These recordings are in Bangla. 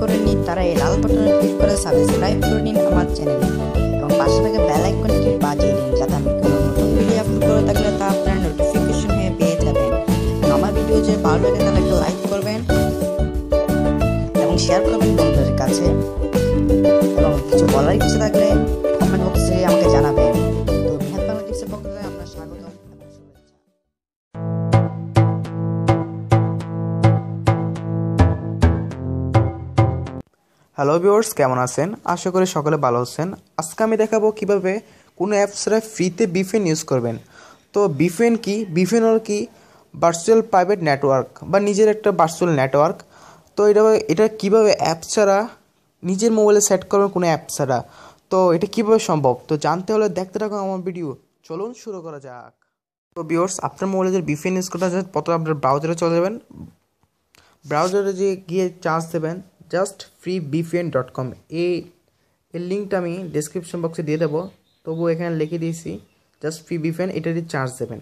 করে নিন তারা এই লাল বাটনে ক্লিক করে সাবস্ক্রাইব করে নিন আমার চ্যানেলে এবং পাশে থেকে বেল আইকনটি বাজিয়ে দিন যাতে আমি কোনো নতুন ভিডিও আপলোড করে থাকলে তা আপনার নোটিফিকেশন হয়ে পেয়ে যাবেন আমার ভিডিও যে ভালো লাগে তাহলে একটু লাইক করবেন এবং শেয়ার করবেন বন্ধুদের কাছে এবং কিছু বলার কিছু থাকলে হ্যালো ভিওর্স কেমন আছেন আশা করি সকলে ভালো আছেন আজকে আমি দেখাবো কিভাবে কোনো অ্যাপসরা ফ্রিতে বিফেন ইউজ করবেন তো বিফেন কি বিফেন আর কি ভার্চুয়াল প্রাইভেট নেটওয়ার্ক বা নিজের একটা ভার্চুয়াল নেটওয়ার্ক তো এটা এটা কিভাবে অ্যাপ ছাড়া নিজের মোবাইলে সেট করবেন কোনো অ্যাপ ছাড়া তো এটা কিভাবে সম্ভব তো জানতে হলে দেখতে থাকুন আমার ভিডিও চলুন শুরু করা যাক তো ভিওর্স আপনার মোবাইলে যে বিফেন ইউজ করতে যায় প্রথমে আপনার ব্রাউজারে চলে যাবেন ব্রাউজারে যে গিয়ে চার্জ দেবেন just free VPN dot com এই লিঙ্কটা আমি ডিসক্রিপশন বক্সে দিয়ে দেবো তবু এখানে লিখে দিয়েছি জাস্ট ফ্রি বিপিএন এটা দিয়ে চার্জ দেবেন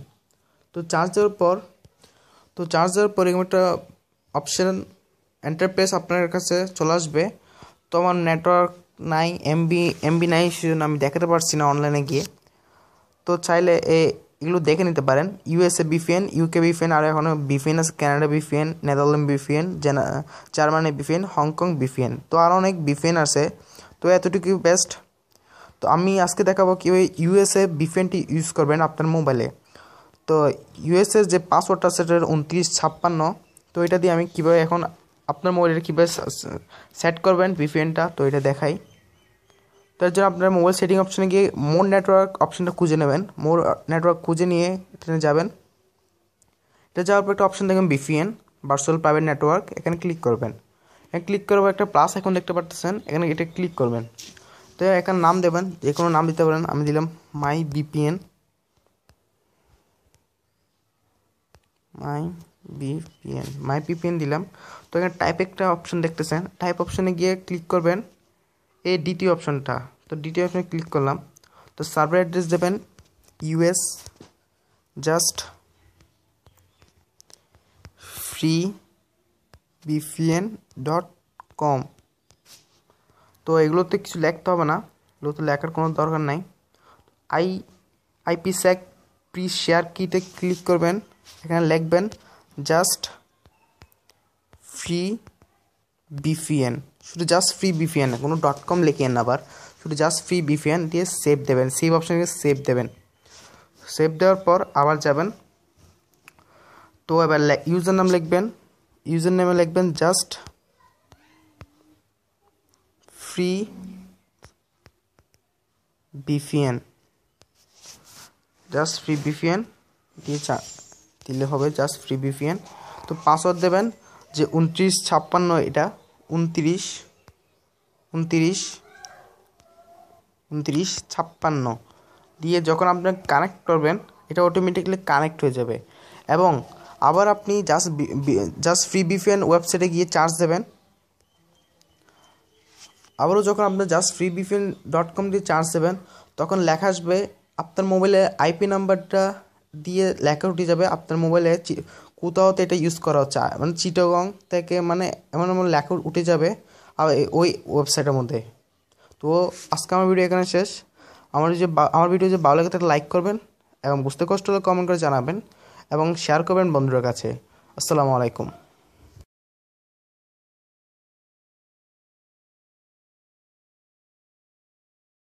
তো চার্জ দেওয়ার পর তো চার্জ দেওয়ার পর এরকম একটা অপশান এন্টারপ্রাইজ আপনার কাছে চলে আসবে তো আমার নেটওয়ার্ক নাই এমবি এমবি নাই সেজন্য আমি দেখাতে পারছি না অনলাইনে গিয়ে তো চাইলে এ এগুলো দেখে নিতে পারেন ইউএসএ বিফিএন ইউকে বিফিএন আর এখনও বিফিএন আছে Canada VPN Netherland VPN Germany VPN Hong Kong VPN তো আরও অনেক বিফিএন আছে তো এতটুকু বেস্ট তো আমি আজকে দেখাবো কীভাবে ইউএসএ বিফিএনটি ইউজ করবেন আপনার মোবাইলে তো ইউএসএর যে পাসওয়ার্ডটা সেটার উনত্রিশ ছাপ্পান্ন তো এটা দিয়ে আমি কীভাবে এখন আপনার মোবাইলের কীভাবে সেট করবেন বিফিএনটা তো এটা দেখাই তার জন্য আপনারা মোবাইল সেটিং অপশানে গিয়ে মোর নেটওয়ার্ক অপশানটা খুঁজে নেবেন মোর নেটওয়ার্ক uh, খুঁজে নিয়ে এখানে যাবেন এটা যাওয়ার পর একটা অপশান দেখবেন বিপিএন ভার্চুয়াল প্রাইভেট নেটওয়ার্ক এখানে ক্লিক করবেন এখানে ক্লিক করার পর একটা প্লাস এখন দেখতে পাচ্ছেন এখানে এটা ক্লিক করবেন তো এখানে নাম দেবেন যে কোনো নাম দিতে পারেন আমি দিলাম মাই বিপিএন মাই বিপিএন মাই পিপিএন দিলাম তো এখানে টাইপ একটা অপশন দেখতেছেন টাইপ অপশানে গিয়ে ক্লিক করবেন এই দ্বিতীয় অপশনটা তো ডিটেল ডিটিএফে ক্লিক করলাম তো সার্ভার অ্যাড্রেস দেবেন US just free VPN dot com তো এগুলোতে কিছু লেখতে হবে না এগুলোতে লেখার কোনো দরকার নাই I IP sec pre share কিতে ক্লিক করবেন এখানে লিখবেন জাস্ট ফ্রি বিপিএন শুধু জাস্ট ফ্রি বিপিএন কোনো ডট কম লিখিয়েন আবার শুধু জাস্ট ফ্রি বিপিএন দিয়ে সেভ দেবেন সেভ অপশানে সেভ দেবেন সেভ দেওয়ার পর আবার যাবেন তো এবার ইউজার নাম লিখবেন ইউজার নেমে লিখবেন just free VPN just free VPN দিয়ে চা দিলে হবে জাস্ট ফ্রি বিপিএন তো পাসওয়ার্ড দেবেন যে উনত্রিশ ছাপ্পান্ন এটা উনত্রিশ উনত্রিশ উনত্রিশ ছাপ্পান্ন দিয়ে যখন আপনি কানেক্ট করবেন এটা অটোমেটিকলি কানেক্ট হয়ে যাবে এবং আবার আপনি জাস্ট জাস্ট ফ্রি বিপিএন ওয়েবসাইটে গিয়ে চার্জ দেবেন আবারও যখন আপনি just free VPN dot com দিয়ে চার্জ দেবেন তখন লেখা আসবে আপনার মোবাইলে আইপি নাম্বারটা দিয়ে লেখা উঠে যাবে আপনার মোবাইলে কোথাও তো এটা ইউজ করা হচ্ছে মানে চিটগং থেকে মানে এমন এমন লেখা উঠে যাবে আর ওই ওয়েবসাইটের মধ্যে তো আজকে আমার ভিডিও এখানে শেষ আমার যে আমার ভিডিও যে ভালো লাগে তাহলে লাইক করবেন এবং বুঝতে কষ্ট হলে কমেন্ট করে জানাবেন এবং শেয়ার করবেন বন্ধুদের কাছে আসসালামু আলাইকুম